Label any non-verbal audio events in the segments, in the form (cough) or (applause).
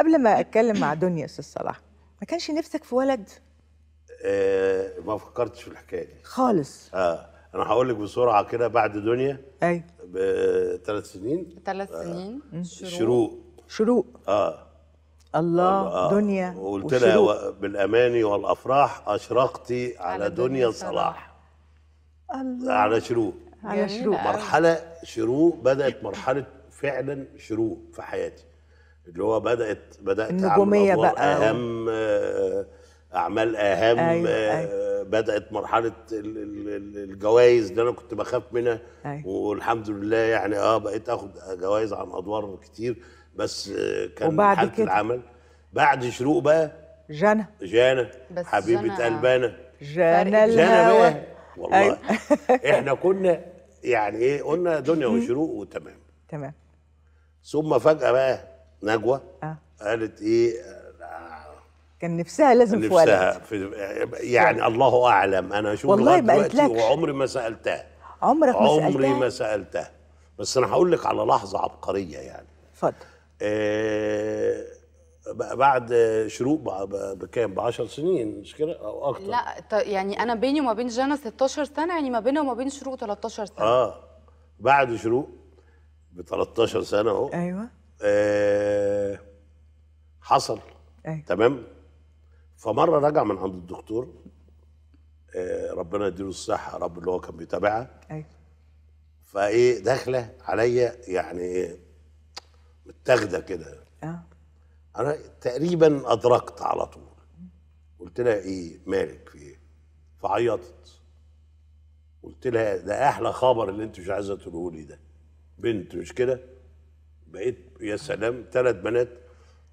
قبل ما اتكلم مع دنيا استاذ صلاح ما كانش نفسك في ولد آه، ما فكرتش في الحكايه دي خالص اه انا هقول لك بسرعه كده بعد دنيا ايوه بثلاث سنين ثلاث آه، سنين آه. شروق شروق اه الله آه. آه. دنيا وقلت لها بالاماني والافراح اشرقتي على, على دنيا, دنيا صلاح الله على شروق على شروق مرحله شروق بدات مرحله فعلا شروق في حياتي اللي هو بدات بدات النجوميه بقى اهم آه، اعمال اهم أيوة أيوة. آه، بدات مرحله الجوائز اللي انا كنت بخاف منها أيوة. والحمد لله يعني اه بقيت اخد جوائز عن ادوار كتير بس آه، كان وبعد حاله كده العمل بعد شروق بقى جانا جانا حبيبه قلبانا جانا جانا بقى والله أيوة. (laughs) احنا كنا يعني ايه قلنا دنيا وشروق وتمام تمام ثم فجاه بقى نجوى آه. قالت ايه كان نفسها لازم في ولد في يعني الله اعلم انا اشوف والله ما قلتلكش وعمري ما سالتها عمرك ما سالتها عمري ما سالتها بس انا هقول لك على لحظه عبقريه يعني اتفضل آه بعد شروق بكام ب 10 سنين مش كده او اكتر لا يعني انا بيني وما بين جنى 16 سنه يعني ما بينها وما بين شروق 13 سنه اه بعد شروق ب 13 سنه اهو ايوه آه حصل أيه. تمام فمره رجع من عند الدكتور آه ربنا يديله الصحه يا رب اللي هو كان بيتابعها ايوه فايه داخله عليا يعني ايه متاخده كده اه انا تقريبا ادركت على طول قلت لها ايه مالك في ايه فعيطت قلت لها ده احلى خبر اللي انت مش عايزه تقوله لي ده بنت مش كده بقيت يا سلام ثلاث بنات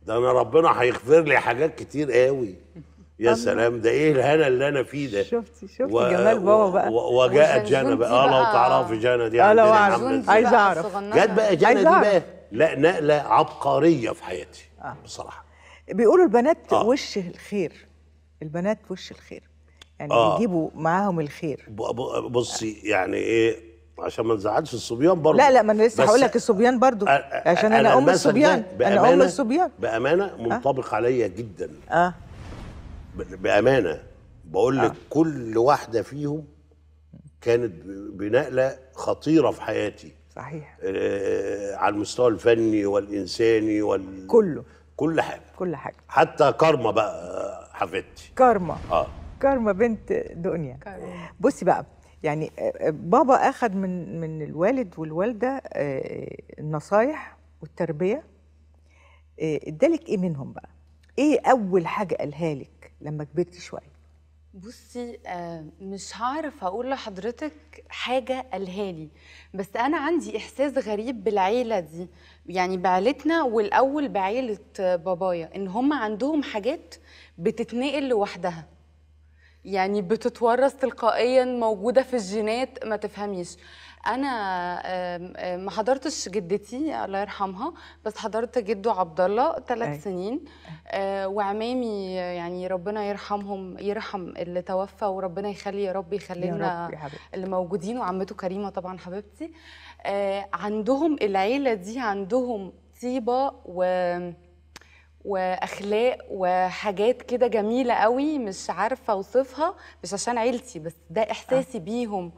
ده انا ربنا هيغفر لي حاجات كتير قوي يا سلام ده ايه الهنا اللي انا فيه ده شفتي شفتي و... جمال بابا بقى وجاءت جانا بقى اه لو تعرفي جانا دي اه لو اعرف عايز اعرف جت بقى جانا دي بقى لا نقله عبقريه في حياتي آه. بصراحه بيقولوا البنات آه. وش الخير البنات وش الخير يعني آه. بيجيبوا معاهم الخير بصي يعني ايه عشان ما نزعلش الصبيان برضه لا لا ما انا لسه هقول لك الصبيان برضه عشان انا, أنا ام الصبيان انا ام الصبيان بامانه أه؟ منطبق أه؟ عليا جدا اه بامانه بقول لك أه؟ كل واحده فيهم كانت بنقله خطيره في حياتي صحيح آه على المستوى الفني والانساني وال كله كل حاجه كل حاجه حتى كارما بقى حفيدتي كارما اه كارما بنت دنيا بصي بقى يعني آه، آه، بابا اخذ من من الوالد والوالده آه، النصايح والتربيه ادالك ايه منهم بقى ايه اول حاجه قالها لك لما كبرتي شويه بصي مش هعرف اقول لحضرتك حاجه قالها لي بس انا عندي احساس غريب بالعيله دي يعني بعيلتنا والاول بعيله بابايا ان هم عندهم حاجات بتتنقل لوحدها يعني بتتورث تلقائيا موجوده في الجينات ما تفهميش انا ما حضرتش جدتي الله يرحمها بس حضرت جده عبد الله ثلاث سنين آه، وعمامي يعني ربنا يرحمهم يرحم اللي توفى وربنا يخلي يا رب يخلي لنا اللي موجودين وعمته كريمه طبعا حبيبتي آه، عندهم العيله دي عندهم طيبه و واخلاق وحاجات كده جميله قوي مش عارفه اوصفها مش عشان عيلتي بس ده احساسي آه. بيهم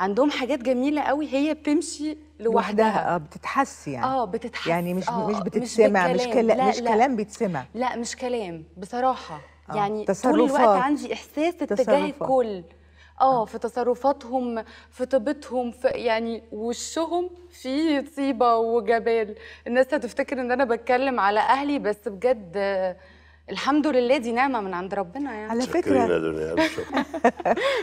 عندهم حاجات جميله قوي هي بتمشي لوحدها اه بتتحس يعني اه بتتحس يعني مش آه مش بتتسمع مش مش, كلا مش كلام بيتسمع لا مش كلام بصراحه آه. يعني طول الوقت عندي احساس اتجاه الكل اه نعم. في تصرفاتهم في طيبتهم في يعني وشهم في طيبه وجبال الناس هتفتكر ان انا بتكلم على اهلي بس بجد الحمد لله دي نعمه من عند ربنا يعني على فكره (laughs)